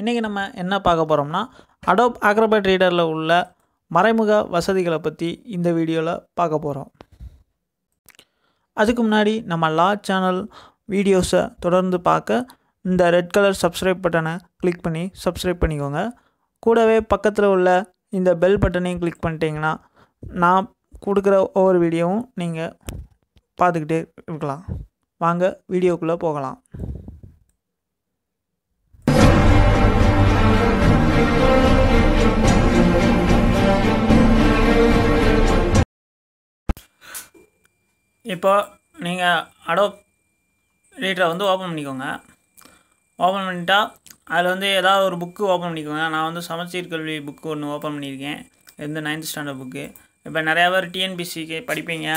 இன்றைக்கி நம்ம என்ன பார்க்க போகிறோம்னா அடோப் ஆக்ரபேட் ரீடரில் உள்ள மறைமுக வசதிகளை பற்றி இந்த வீடியோவில் பார்க்க போகிறோம் அதுக்கு முன்னாடி நம்ம லா சேனல் வீடியோஸை தொடர்ந்து பார்க்க இந்த ரெட் கலர் சப்ஸ்கிரைப் பட்டனை கிளிக் பண்ணி சப்ஸ்கிரைப் பண்ணிக்கோங்க கூடவே பக்கத்தில் உள்ள இந்த பெல் பட்டனையும் கிளிக் பண்ணிட்டீங்கன்னா நான் கொடுக்குற ஒவ்வொரு வீடியோவும் நீங்கள் பார்த்துக்கிட்டே இருக்கலாம் வாங்க வீடியோக்குள்ளே போகலாம் இப்போ நீங்கள் அடோப் ரீடரை வந்து ஓப்பன் பண்ணிக்கோங்க ஓப்பன் பண்ணிட்டால் அதில் வந்து ஏதாவது ஒரு புக்கு ஓப்பன் பண்ணிக்கோங்க நான் வந்து சமச்சீர் கல்வி புக்கு ஒன்று ஓப்பன் பண்ணியிருக்கேன் இது நைன்த் ஸ்டாண்டர்ட் புக்கு இப்போ நிறையா பேர் டிஎன்பிசிக்கு படிப்பீங்க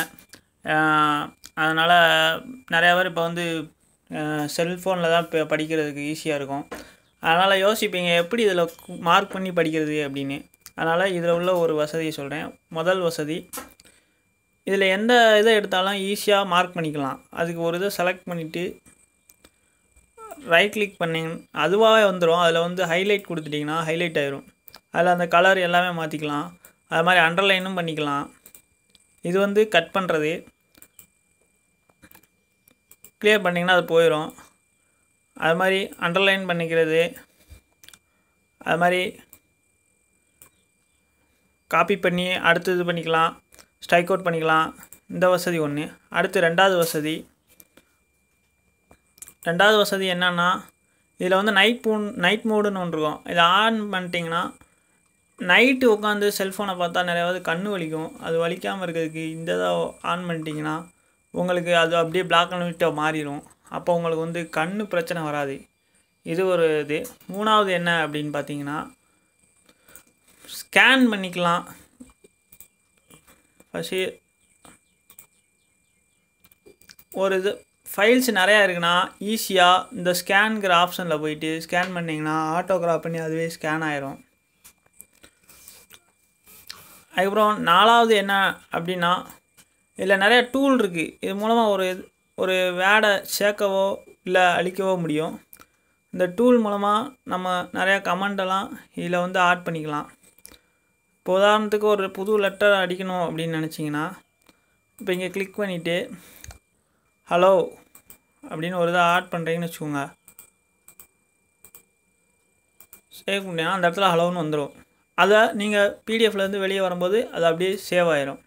அதனால் நிறையா பேர் இப்போ வந்து செல்ஃபோனில் தான் இப்போ படிக்கிறதுக்கு ஈஸியாக இருக்கும் அதனால் யோசிப்பீங்க எப்படி இதில் மார்க் பண்ணி படிக்கிறது அப்படின்னு அதனால் இதில் உள்ள ஒரு வசதியை சொல்கிறேன் முதல் வசதி இதில் எந்த இதை எடுத்தாலும் ஈஸியாக மார்க் பண்ணிக்கலாம் அதுக்கு ஒரு இதை செலக்ட் பண்ணிவிட்டு ரைட் கிளிக் பண்ணிங்க அதுவாகவே வந்துடும் அதில் வந்து ஹைலைட் கொடுத்துட்டிங்கன்னா ஹைலைட் ஆயிரும் அதில் அந்த கலர் எல்லாமே மாற்றிக்கலாம் அது மாதிரி அண்டர்லைனும் பண்ணிக்கலாம் இது வந்து கட் பண்ணுறது கிளியர் பண்ணிங்கன்னா அது போயிடும் அது மாதிரி அண்டர்லைன் பண்ணிக்கிறது அது மாதிரி காப்பி பண்ணி அடுத்தது பண்ணிக்கலாம் ஸ்ட்ரைக் அவுட் பண்ணிக்கலாம் இந்த வசதி ஒன்று அடுத்து ரெண்டாவது வசதி ரெண்டாவது வசதி என்னென்னா இதில் வந்து நைட் மூன் நைட் மோடுன்னு ஒன்று இருக்கும் இதை ஆன் பண்ணிட்டிங்கன்னா நைட்டு உட்காந்து செல்ஃபோனை பார்த்தா நிறையாவது கண் வலிக்கும் அது வலிக்காமல் இருக்கிறதுக்கு இந்த இதை ஆன் பண்ணிட்டிங்கன்னா உங்களுக்கு அது அப்படியே பிளாக் அண்ட் ஒயிட்டாக மாறிடும் அப்போ உங்களுக்கு வந்து கண் பிரச்சனை வராது இது ஒரு இது மூணாவது என்ன அப்படின்னு பார்த்தீங்கன்னா ஸ்கேன் பண்ணிக்கலாம் ஃபஸ்ட்டு ஒரு இது ஃபைல்ஸ் நிறையா இருக்குன்னா ஈஸியாக இந்த ஸ்கேனுங்கிற ஆப்ஷனில் போயிட்டு ஸ்கேன் பண்ணிங்கன்னா ஆட்டோகிராஃப் பண்ணி அதுவே ஸ்கேன் ஆயிரும் அதுக்கப்புறம் நாலாவது என்ன அப்படின்னா இதில் நிறையா டூல் இருக்குது இது மூலமாக ஒரு ஒரு வேடை சேர்க்கவோ இல்லை அழிக்கவோ முடியும் இந்த டூல் மூலமாக நம்ம நிறையா கமெண்டெல்லாம் இதில் வந்து ஆட் பண்ணிக்கலாம் இப்போ உதாரணத்துக்கு ஒரு புது லெட்டர் அடிக்கணும் அப்படின்னு நினச்சிங்கன்னா இப்போ இங்கே கிளிக் பண்ணிவிட்டு ஹலோ அப்படின்னு ஒரு இதாக ஆட் பண்ணுறீங்கன்னு வச்சுக்கோங்க சேவ் பண்ணினா அந்த இடத்துல ஹலோன்னு வந்துடும் அதை நீங்கள் பிடிஎஃப்லேருந்து வெளியே வரும்போது அது அப்படியே சேவ் ஆயிரும்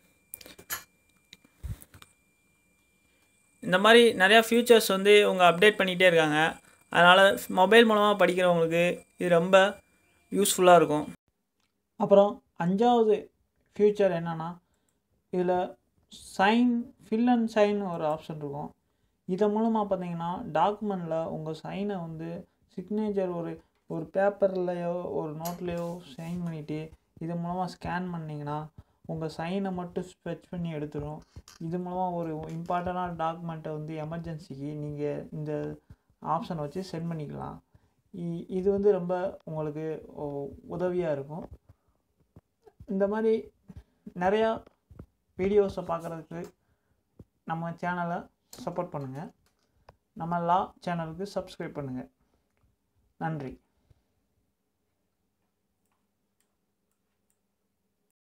இந்த மாதிரி நிறையா ஃபியூச்சர்ஸ் வந்து இவங்க அப்டேட் பண்ணிகிட்டே இருக்காங்க அதனால் மொபைல் மூலமாக படிக்கிறவங்களுக்கு இது ரொம்ப யூஸ்ஃபுல்லாக இருக்கும் அப்புறம் அஞ்சாவது ஃப்யூச்சர் என்னென்னா இதில் சைன் ஃபில் அண்ட் சைன் ஒரு ஆப்ஷன் இருக்கும் இதன் மூலமாக பார்த்தீங்கன்னா டாக்குமெண்ட்டில் உங்கள் சைனை வந்து சிக்னேச்சர் ஒரு ஒரு பேப்பர்லையோ ஒரு நோட்லேயோ சைன் பண்ணிவிட்டு இது மூலமாக ஸ்கேன் பண்ணிங்கன்னா உங்கள் சைனை மட்டும் ஸ்பெச் பண்ணி எடுத்துடும் இது மூலமாக ஒரு இம்பார்ட்டண்டான டாக்குமெண்ட்டை வந்து எமர்ஜென்சிக்கு நீங்கள் இந்த ஆப்ஷனை வச்சு சென்ட் பண்ணிக்கலாம் இது வந்து ரொம்ப உங்களுக்கு உதவியாக இருக்கும் இந்த மாதிரி நிறையா வீடியோஸை பார்க்குறதுக்கு நம்ம சேனலை சப்போர்ட் பண்ணுங்கள் நம்ம லா சேனலுக்கு சப்ஸ்கிரைப் பண்ணுங்கள் நன்றி